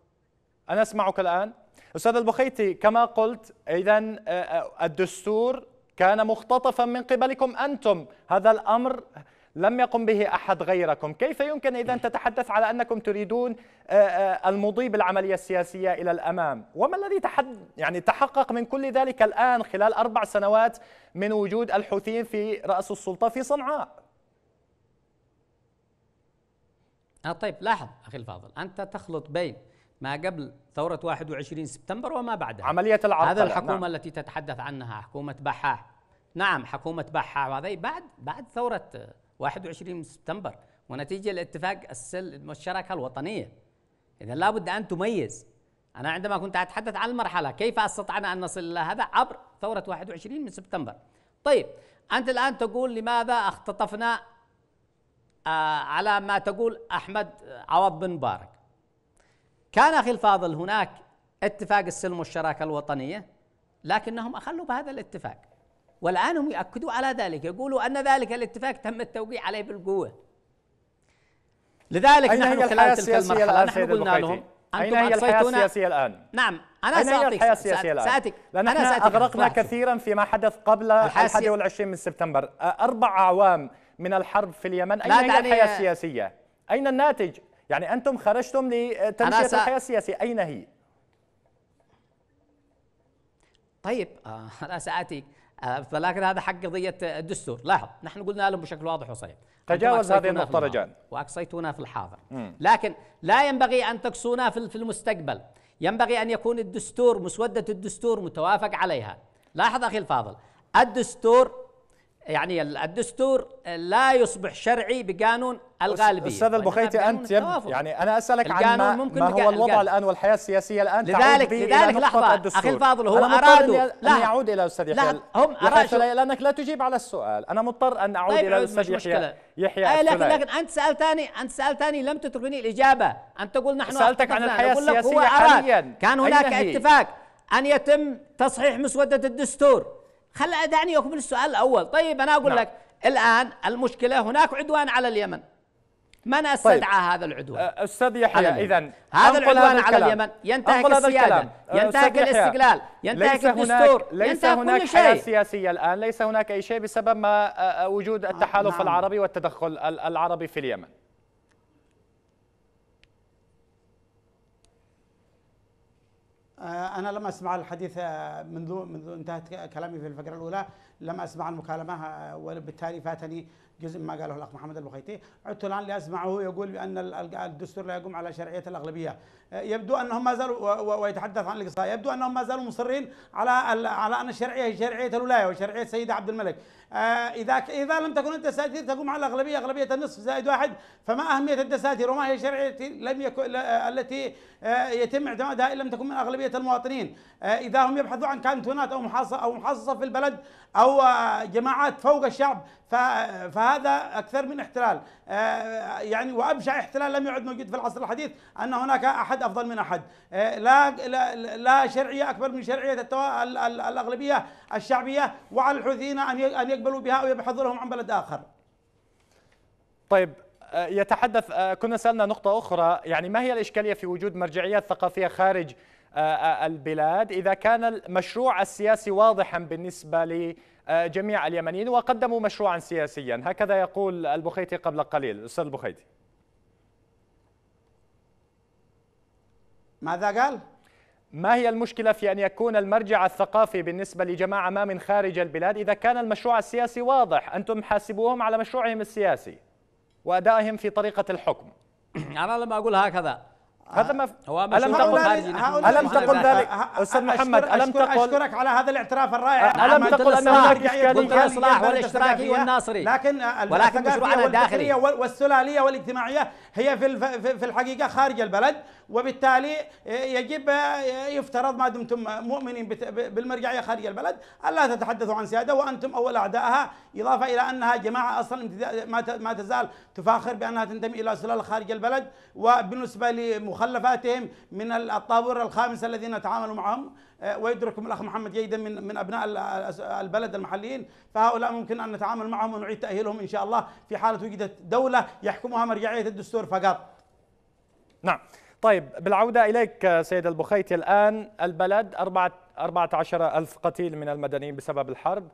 أنا أسمعك الآن أستاذ البخيتي كما قلت إذا آه، آه، الدستور كان مختطفا من قبلكم أنتم هذا الأمر لم يقم به أحد غيركم كيف يمكن إذا تتحدث على أنكم تريدون آه، المضي بالعملية السياسية إلى الأمام وما الذي تحد يعني تحقق من كل ذلك الآن خلال أربع سنوات من وجود الحوثيين في رأس السلطة في صنعاء آه طيب لاحظ أخي الفاضل أنت تخلط بين ما قبل ثورة 21 سبتمبر وما بعدها عملية العرقلة هذا الحكومة نعم. التي تتحدث عنها حكومة بحاح نعم حكومة بحاح وهذه بعد بعد ثورة 21 سبتمبر ونتيجة لاتفاق السل الشراكة الوطنية إذا لابد أن تميز أنا عندما كنت أتحدث عن المرحلة كيف استطعنا أن نصل إلى هذا عبر ثورة 21 من سبتمبر طيب أنت الآن تقول لماذا اختطفنا آه على ما تقول أحمد عوض بن مبارك كان أخي الفاضل هناك اتفاق السلم والشراكة الوطنية لكنهم أخلوا بهذا الاتفاق والآن هم يؤكدوا على ذلك يقولوا أن ذلك الاتفاق تم التوقيع عليه بالقوة لذلك أين نحن هي خلال تلك المرحلة نحن قلنا لهم أين هي الحياة السياسية الآن؟ نعم أنا أين سأعطيك هي الحياة السياسية الآن؟ سأعطيك لأن أغرقنا كثيرا فيما حدث قبل 21 من سبتمبر أربع أعوام من الحرب في اليمن أين هي الحياة السياسية؟ أين الناتج؟ يعني أنتم خرجتم لتنشئه س... الحياة السياسية أين هي؟ طيب آه أنا سآتيك آه، ولكن هذا حق قضية الدستور لاحظ نحن قلنا لهم بشكل واضح وصريح تجاوز هذه النقطة رجاء وأقصيتونا في الحاضر مم. لكن لا ينبغي أن تقصونا في المستقبل ينبغي أن يكون الدستور مسودة الدستور متوافق عليها لاحظ أخي الفاضل الدستور يعني الدستور لا يصبح شرعي بقانون الغالبيه استاذ البخيتي انت يعني انا اسالك عن ما, ما هو الوضع القانون. الان والحياه السياسيه الان لذلك لذلك لحظه اخي الفاضل هو ارادوا لا أن يعود الى الاستاذ يحيى لا هم ارادوا لانك لا تجيب على السؤال انا مضطر ان اعود طيب الى الاستاذ يحيى يحيى لكن لكن انت سالتني انت سالتني لم تتركني الاجابه انت تقول نحن سالتك عن الحياه السياسيه حاليا كان هناك اتفاق ان يتم تصحيح مسوده الدستور خل دعني اكمل السؤال الاول طيب انا اقول نعم. لك الان المشكله هناك عدوان على اليمن من طيب. استدعى طيب. هذا العدوان؟ استاذ يحيى اذا هذا العدوان هذا على اليمن ينتهك السياده، أه، ينتهك الاستقلال، ينتهك الدستور، ليس هناك كل شيء. حياه سياسيه الان، ليس هناك اي شيء بسبب ما أه، وجود آه، التحالف آه نعم. العربي والتدخل العربي في اليمن. آه، أنا لم أسمع الحديث آه، منذ منذ انتهت كلامي في الفقرة الأولى لم أسمع المكالمة آه، وبالتالي فاتني جزء ما قاله الأخ محمد البخيتي عدت الآن لأسمعه يقول بأن الدستور لا يقوم على شرعية الأغلبية يبدو انهم ما زالوا ويتحدث عن الاقصاء يبدو انهم ما زالوا مصرين على على ان الشرعيه هي شرعيه الولايه وشرعيه السيد عبد الملك آه، اذا اذا لم تكن الدساتير تقوم على الاغلبيه اغلبيه النصف زائد واحد فما اهميه الدساتير وما هي شرعيه لم يكن التي آه، يتم اعتمادها ان لم تكن من اغلبيه المواطنين آه، اذا هم يبحثوا عن كانتونات او محاصصه او محاصصه في البلد او جماعات فوق الشعب فهذا اكثر من احتلال يعني وابشع احتلال لم يعد موجود في العصر الحديث ان هناك احد احد افضل من احد آه، لا لا, لا شرعيه اكبر من شرعيه الاغلبيه الشعبيه وعلى الحوثيين ان ان يقبلوا بها او يبحثوا لهم عن بلد اخر طيب آه، يتحدث آه، كنا سالنا نقطه اخرى يعني ما هي الاشكاليه في وجود مرجعيات ثقافيه خارج البلاد إذا كان المشروع السياسي واضحا بالنسبة لجميع اليمنيين وقدموا مشروعا سياسيا هكذا يقول البخيتي قبل قليل الأستاذ البخيتي ماذا قال؟ ما هي المشكلة في أن يكون المرجع الثقافي بالنسبة لجماعة ما من خارج البلاد إذا كان المشروع السياسي واضح أنتم حاسبوهم على مشروعهم السياسي وأدائهم في طريقة الحكم أنا لما أقول هكذا هذا ما هو ألم تقل ألم تقل ذلك أستاذ محمد ألم تقل أشكرك على هذا الاعتراف الرائع ألم تقل أن هناك إشكالية الإصلاح والاشتراكي والناصري لكن ولكن مشروعنا الداخلي والسلالية والاجتماعية هي في في الحقيقة خارج البلد وبالتالي آه، يجب آه، يفترض ما دمتم مؤمنين بالمرجعيه خارج البلد الا تتحدثوا عن سياده وانتم اول اعدائها اضافه الى انها جماعه اصلا ما تزال تفاخر بانها تنتمي الى سلاله خارج البلد وبالنسبه لمخلفاتهم من الطابور الخامس الذين تعاملوا معهم آه، ويدركهم الاخ محمد جيدا من من ابناء البلد المحليين فهؤلاء ممكن ان نتعامل معهم ونعيد تاهيلهم ان شاء الله في حاله وجدت دوله يحكمها مرجعيه الدستور فقط. نعم. طيب بالعودة إليك سيد البخيتي الآن البلد عشر ألف قتيل من المدنيين بسبب الحرب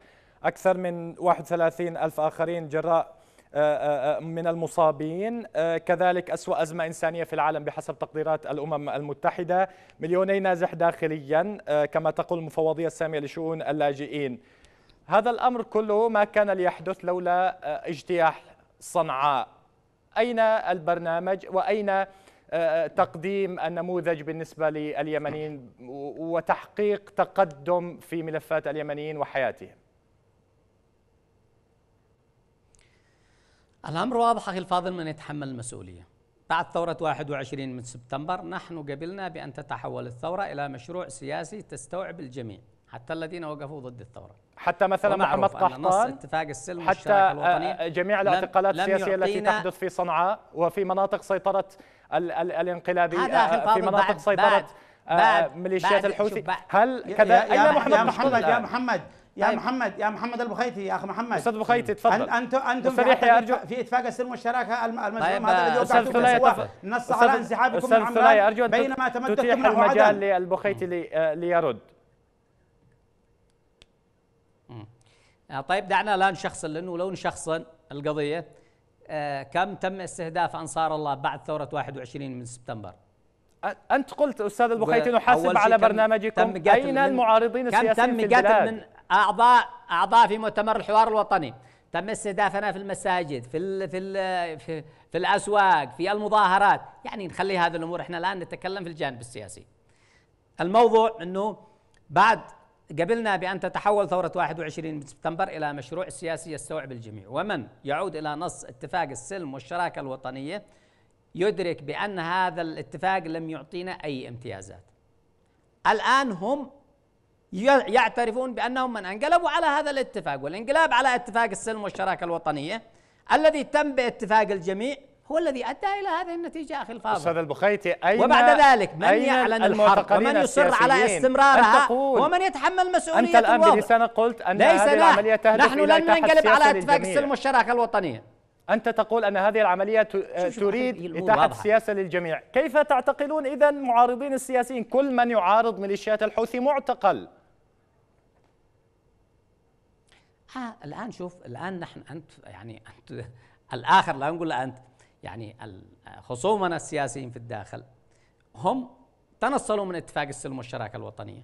أكثر من 31 ألف آخرين جراء آه، آه، آه، من المصابين كذلك أسوأ أزمة إنسانية في العالم بحسب تقديرات الأمم المتحدة مليوني نازح داخليا كما تقول المفوضية السامية لشؤون اللاجئين هذا الأمر كله ما كان ليحدث لولا اجتياح صنعاء أين البرنامج وأين آه، آه، تقديم النموذج بالنسبة لليمنيين وتحقيق تقدم في ملفات اليمنيين وحياتهم الأمر واضح أخي الفاضل من يتحمل المسؤولية بعد ثورة 21 من سبتمبر نحن قبلنا بأن تتحول الثورة إلى مشروع سياسي تستوعب الجميع حتى الذين وقفوا ضد الثوره حتى مثلا محمد قحطان اتفاق السلم حتى آه، الوطني آه، جميع الاعتقالات السياسيه التي تحدث في صنعاء وفي مناطق سيطره ال ال الانقلابي آه، في مناطق بعد سيطره بعد بعد ميليشيات الحوثي هل كذا يا, محمد يا محمد يا محمد يا طيب. محمد يا محمد البخيتي يا اخ محمد استاذ بخيتي تفضل انتم انتم في, في اتفاق السلم والشراكه المزعوم طيب هذا الذي نص على انسحابكم من عمان بينما تمددتم تتيح المجال للبخيتي ليرد آه، طيب دعنا لا نشخص لانه لو نشخصن القضيه آه، كم تم استهداف انصار الله بعد ثوره 21 من سبتمبر؟ انت قلت استاذ البخيتي نحاسب على برنامجكم اين المعارضين السياسيين كم تم قتل من اعضاء اعضاء في مؤتمر الحوار الوطني تم استهدافنا في المساجد في ال في ال في, في الاسواق في المظاهرات يعني نخلي هذه الامور احنا الان نتكلم في الجانب السياسي الموضوع انه بعد قبلنا بأن تتحول ثورة 21 سبتمبر إلى مشروع سياسي يستوعب الجميع ومن يعود إلى نص اتفاق السلم والشراكة الوطنية يدرك بأن هذا الاتفاق لم يعطينا أي امتيازات الآن هم يعترفون بأنهم من انقلبوا على هذا الاتفاق والانقلاب على اتفاق السلم والشراكة الوطنية الذي تم باتفاق الجميع هو الذي أدى إلى هذه النتيجة أخي الفاضل أستاذ البخيتي أين وبعد ذلك من يعلن الحرب ومن يصر على استمرارها ومن يتحمل مسؤولية أنت الآن بلسانك قلت أن ليس هذه العملية تهدف نحن لن ننقلب على اتفاق السلم والشراكة الوطنية أنت تقول أن هذه العملية تريد إتاحة السياسة للجميع كيف تعتقلون إذا معارضين السياسيين كل من يعارض ميليشيات الحوثي معتقل آه الآن شوف الآن نحن أنت يعني أنت الآخر لا نقول أنت يعني خصومنا السياسيين في الداخل هم تنصلوا من اتفاق السلم والشراكة الوطنية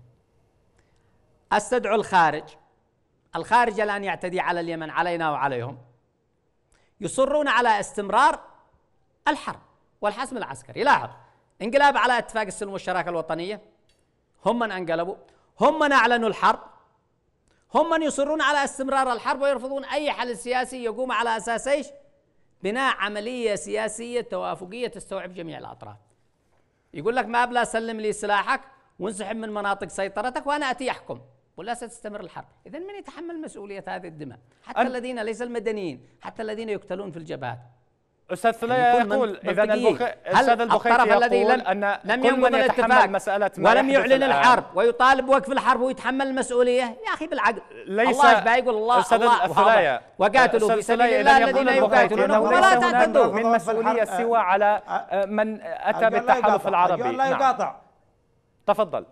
استدعوا الخارج الخارج الآن يعتدي على اليمن علينا وعليهم يصرون على استمرار الحرب والحسم العسكري لاحظ انقلاب على اتفاق السلم والشراكة الوطنية هم من انقلبوا هم من أعلنوا الحرب هم من يصرون على استمرار الحرب ويرفضون أي حل سياسي يقوم على أساس ايش؟ بناء عملية سياسية توافقية تستوعب جميع الأطراف يقول لك ما بلا سلم لي سلاحك وانسحب من مناطق سيطرتك وأنا أتي أحكم ولا ستستمر الحرب إذا من يتحمل مسؤولية هذه الدماء حتى الذين ليس المدنيين حتى الذين يقتلون في الجبهات استاذ ثنايا يعني يقول اذا البخ... استاذ البخاري الطرف الذي لم ان لم كل الاتفاق مساله ما ولم يعلن الحرب ويطالب وقف الحرب ويتحمل المسؤوليه يا اخي بالعقل ليس الله يشبع يقول الله استاذ الثليا وقاتلوا في سبيل الله الذين يقاتلون ولا تعتدوا من مسؤوليه سوى على آه، من اتى بالتحالف العربي لا نعم. يقاطع تفضل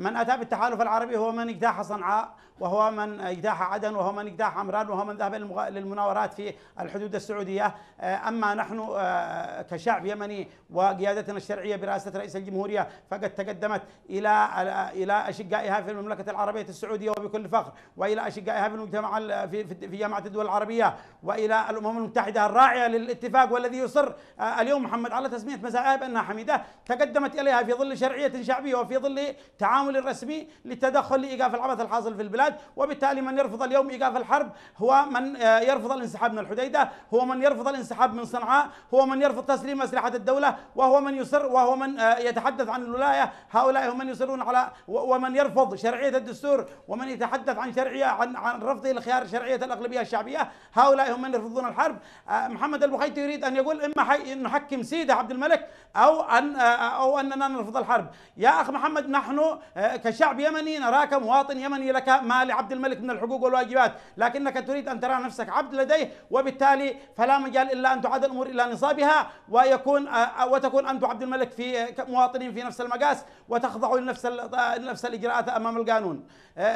من أتى بالتحالف العربي هو من اجتاح صنعاء وهو من اجتاح عدن وهو من اجتاح عمران وهو من ذهب للمناورات في الحدود السعودية آه، أما نحن آه، كشعب يمني وقيادتنا الشرعية برئاسة رئيس الجمهورية فقد تقدمت إلى إلى أشقائها في المملكة العربية السعودية وبكل فخر وإلى أشقائها في المجتمع في في جامعة الدول العربية وإلى الأمم المتحدة الراعية للاتفاق والذي يصر آه، اليوم محمد على تسمية مزاعيب بانها حميدة تقدمت إليها في ظل شرعية شعبية وفي ظل تعامل التعامل الرسمي للتدخل لإيقاف العبث الحاصل في البلاد وبالتالي من يرفض اليوم إيقاف الحرب هو من آه، يرفض الانسحاب من الحديدة هو من يرفض الانسحاب من صنعاء هو من يرفض تسليم أسلحة الدولة وهو من يصر وهو من آه، يتحدث عن الولاية هؤلاء هم من يصرون على ومن يرفض شرعية الدستور ومن يتحدث عن شرعية عن, عن رفضه لخيار شرعية الأغلبية الشعبية هؤلاء هم من يرفضون الحرب آه، محمد البخيتي يريد أن يقول إما نحكم سيدة عبد الملك أو أن أو أننا نرفض الحرب يا أخ محمد نحن كشعب يمني نراك مواطن يمني لك ما لعبد الملك من الحقوق والواجبات لكنك تريد أن ترى نفسك عبد لديه وبالتالي فلا مجال إلا أن تعاد الأمور إلى نصابها ويكون آه، وتكون أنت عبد الملك في آه، مواطنين في نفس المقاس وتخضع لنفس آه، نفس الإجراءات أمام القانون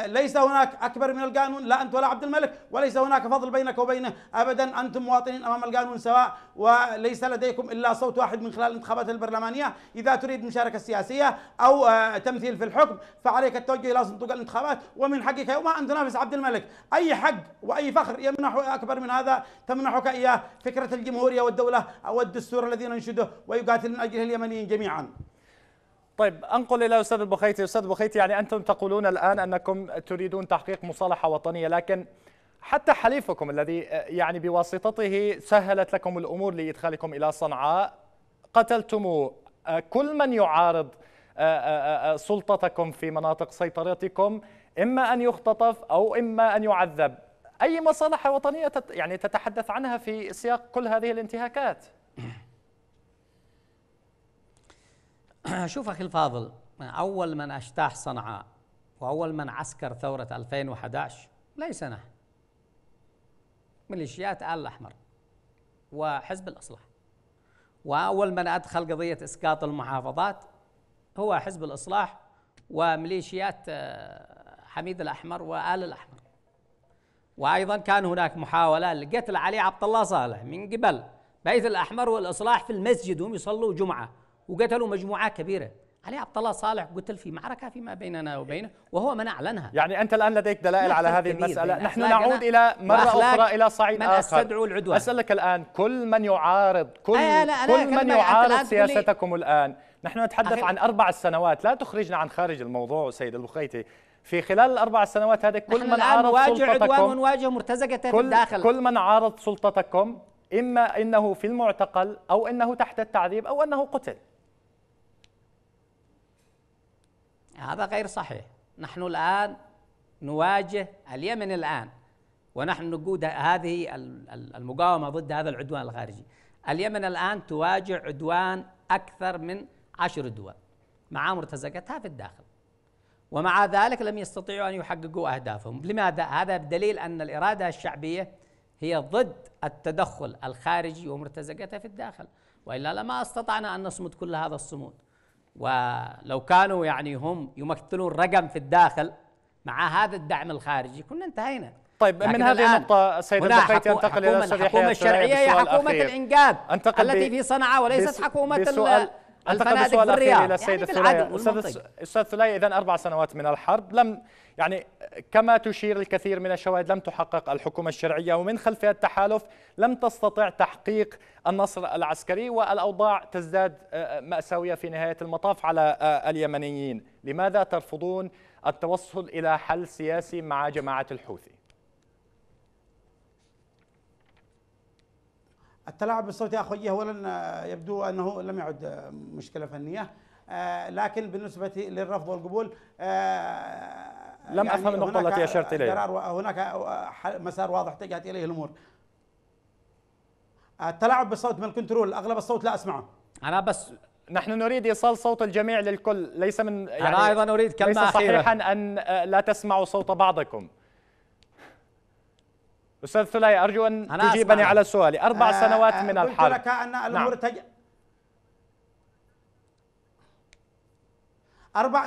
ليس هناك أكبر من القانون لا أنت ولا عبد الملك وليس هناك فضل بينك وبينه أبدا أنتم مواطنين أمام القانون سواء وليس لديكم إلا صوت واحد من خلال الانتخابات البرلمانية إذا تريد مشاركة سياسية أو آه، تمثيل في الحكم فعليك التوجه إلى صندوق الانتخابات ومن حقك يوما أن تنافس عبد الملك أي حق وأي فخر يمنح أكبر من هذا تمنحك إياه فكرة الجمهورية والدولة أو الدستور الذي ننشده ويقاتل من أجله اليمنيين جميعا طيب انقل الى استاذ البخيتي، استاذ البخيتي يعني انتم تقولون الان انكم تريدون تحقيق مصالحه وطنيه لكن حتى حليفكم الذي آه، يعني بواسطته سهلت لكم الأمور لإدخالكم إلى صنعاء قتلتم آه، كل من يعارض آه، سلطتكم في مناطق سيطرتكم إما أن يختطف أو إما أن يعذب أي مصالح وطنية يعني تتحدث عنها في سياق كل هذه الانتهاكات شوف أخي الفاضل أول من اجتاح صنعاء وأول من عسكر ثورة 2011 ليس نحن ميليشيات آل الأحمر وحزب الإصلاح وأول من أدخل قضية إسقاط المحافظات هو حزب الإصلاح وميليشيات آه، حميد الأحمر وآل الأحمر وأيضا كان هناك محاولة لقتل علي عبد الله صالح من قبل بيت الأحمر والإصلاح في المسجد هم يصلوا جمعة وقتلوا مجموعات كبيرة علي عبد الله صالح قتل في معركة فيما بيننا وبينه وهو من أعلنها يعني أنت الآن لديك دلائل على هذه المسألة نحن نعود إلى مرة أخرى إلى صعيد من آخر أستدعو العدوان أسألك الآن كل من يعارض كل, آه لا لا كل من يعارض سياستكم الآن نحن نتحدث عن أربع سنوات لا تخرجنا عن خارج الموضوع سيد البخيتي في خلال الأربع سنوات هذه كل من عارض سلطتكم عدوان ونواجه مرتزقة كل, الداخل. كل من عارض سلطتكم إما إنه في المعتقل أو إنه تحت التعذيب أو أنه قتل هذا غير صحيح نحن الآن نواجه اليمن الآن ونحن نقود هذه المقاومة ضد هذا العدوان الخارجي اليمن الآن تواجه عدوان أكثر من عشر دول مع مرتزقتها في الداخل ومع ذلك لم يستطيعوا أن يحققوا أهدافهم لماذا؟ هذا بدليل أن الإرادة الشعبية هي ضد التدخل الخارجي ومرتزقتها في الداخل وإلا لما استطعنا أن نصمد كل هذا الصمود ولو كانوا يعني هم يمثلون رقم في الداخل مع هذا الدعم الخارجي كنا انتهينا طيب من هذه النقطة سيد البخيتي أنتقل إلى الحكومة الشرعية هي حكومة الانقاذ التي في صنعاء وليست حكومة بسؤال انتقل السؤال الاخير الى السيد يعني استاذ ثليا اذا اربع سنوات من الحرب لم يعني كما تشير الكثير من الشواهد لم تحقق الحكومه الشرعيه ومن خلفها التحالف لم تستطع تحقيق النصر العسكري والاوضاع تزداد آه، آه، ماساويه في نهايه المطاف على آه، اليمنيين، لماذا ترفضون التوصل الى حل سياسي مع جماعه الحوثي؟ التلاعب بالصوت يا اخويه إيه، اولا آه، يبدو انه لم يعد آه، مشكله فنيه آه، لكن بالنسبه للرفض والقبول لم يعني افهم النقطه التي اشرت اليها هناك مسار واضح اتجهت اليه الامور التلاعب بالصوت من الكنترول اغلب الصوت لا اسمعه انا بس نحن نريد ايصال صوت الجميع للكل ليس من يعني انا ايضا اريد كلمه ليس صحيحا ان لا تسمعوا صوت بعضكم استاذ ثلاي ارجو ان تجيبني على سؤالي اربع آه، سنوات من الحرب قلت لك ان الامور نعم. أربع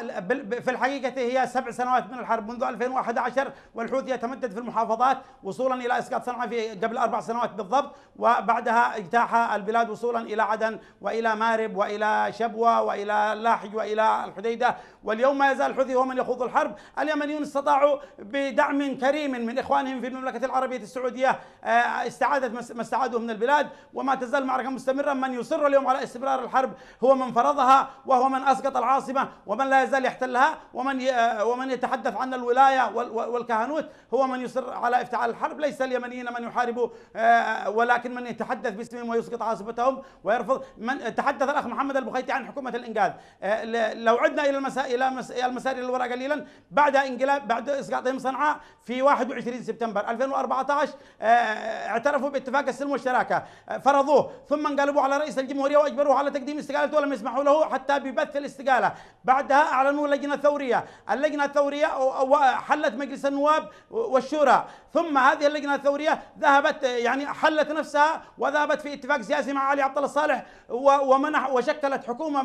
في الحقيقة هي سبع سنوات من الحرب منذ 2011 والحوثي يتمدد في المحافظات وصولا إلى إسقاط صنعاء في قبل أربع سنوات بالضبط وبعدها اجتاح البلاد وصولا إلى عدن وإلى مارب وإلى شبوة وإلى لاحج وإلى الحديدة واليوم ما يزال الحوثي هو من يخوض الحرب اليمنيون استطاعوا بدعم كريم من إخوانهم في المملكة العربية السعودية آه، استعادة ما استعادوا من البلاد وما تزال معركة مستمرة من يصر اليوم على استمرار الحرب هو من فرضها وهو من أسقط العاصمة ومن لا يزال يحتلها ومن آه، ومن يتحدث عن الولايه والكهنوت هو من يصر على افتعال الحرب ليس اليمنيين من يحاربوا آه، ولكن من يتحدث باسمهم ويسقط عاصمتهم ويرفض من تحدث الاخ محمد البخيتي عن حكومه الانقاذ آه، لو عدنا الى المساء الى المسار الى الوراء قليلا بعد انقلاب بعد اسقاطهم صنعاء في 21 سبتمبر 2014 اعترفوا باتفاق السلم والشراكه فرضوه ثم انقلبوا على رئيس الجمهوريه واجبروه على تقديم استقالته ولم يسمحوا له حتى ببث الاستقاله بعد بعدها أعلنوا لجنة ثورية اللجنة الثورية حلت مجلس النواب والشورى ثم هذه اللجنة الثورية ذهبت يعني حلت نفسها وذهبت في اتفاق سياسي مع علي عبد الله صالح ومنح وشكلت حكومة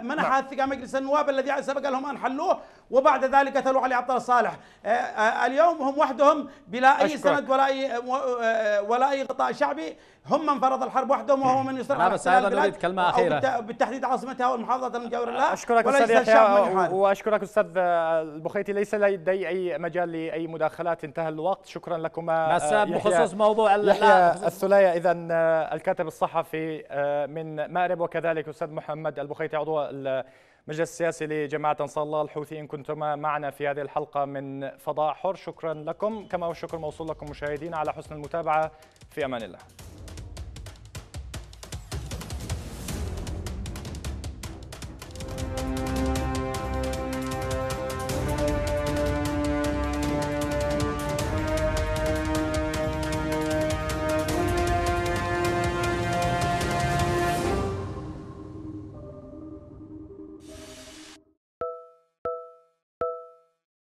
منحها نعم. الثقة مجلس النواب الذي سبق لهم أن حلوه وبعد ذلك تلو علي عبد الله صالح آه، آه، اليوم هم وحدهم بلا أي سند ولا أي آه، ولا أي غطاء شعبي هم من فرض الحرب وحدهم وهو من يصر على بس ايضا نريد كلمه اخيره بالتحديد عاصمتها والمحافظه المجاوره لا اشكرك استاذ يحيى واشكرك استاذ آه، البخيتي ليس لدي اي مجال لاي مداخلات انتهى الوقت شكرا لكما آه، بس بخصوص موضوع يحيى اذا آه، الكاتب الصحفي من مأرب وكذلك استاذ محمد البخيتي عضو المجلس السياسي لجماعة أنصار الله الحوثي إن كنتما معنا في هذه الحلقة من فضاء حر شكرا لكم كما هو الشكر موصول لكم مشاهدينا على حسن المتابعة في أمان الله